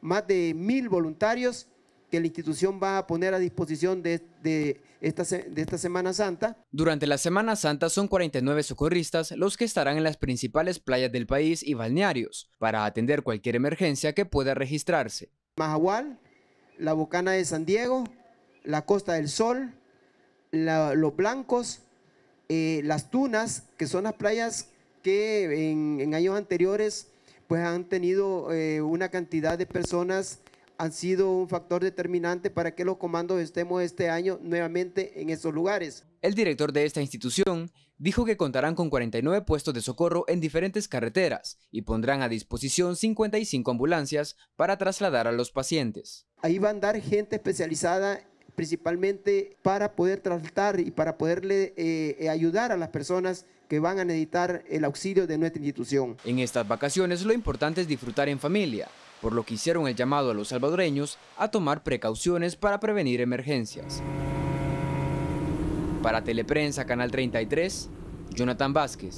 más de mil voluntarios que la institución va a poner a disposición de, esta, de esta Semana Santa. Durante la Semana Santa son 49 socorristas los que estarán en las principales playas del país y balnearios para atender cualquier emergencia que pueda registrarse. Majahual, la Bocana de San Diego, la Costa del Sol, los Blancos, eh, las Tunas, que son las playas que en años anteriores pues, han tenido eh, una cantidad de personas, han sido un factor determinante para que los comandos estemos este año nuevamente en esos lugares. El director de esta institución dijo que contarán con 49 puestos de socorro en diferentes carreteras y pondrán a disposición 55 ambulancias para trasladar a los pacientes. Ahí van a dar gente especializada principalmente para poder tratar y para poderle eh, eh, ayudar a las personas que van a necesitar el auxilio de nuestra institución. En estas vacaciones lo importante es disfrutar en familia, por lo que hicieron el llamado a los salvadoreños a tomar precauciones para prevenir emergencias. Para Teleprensa, Canal 33, Jonathan Vázquez.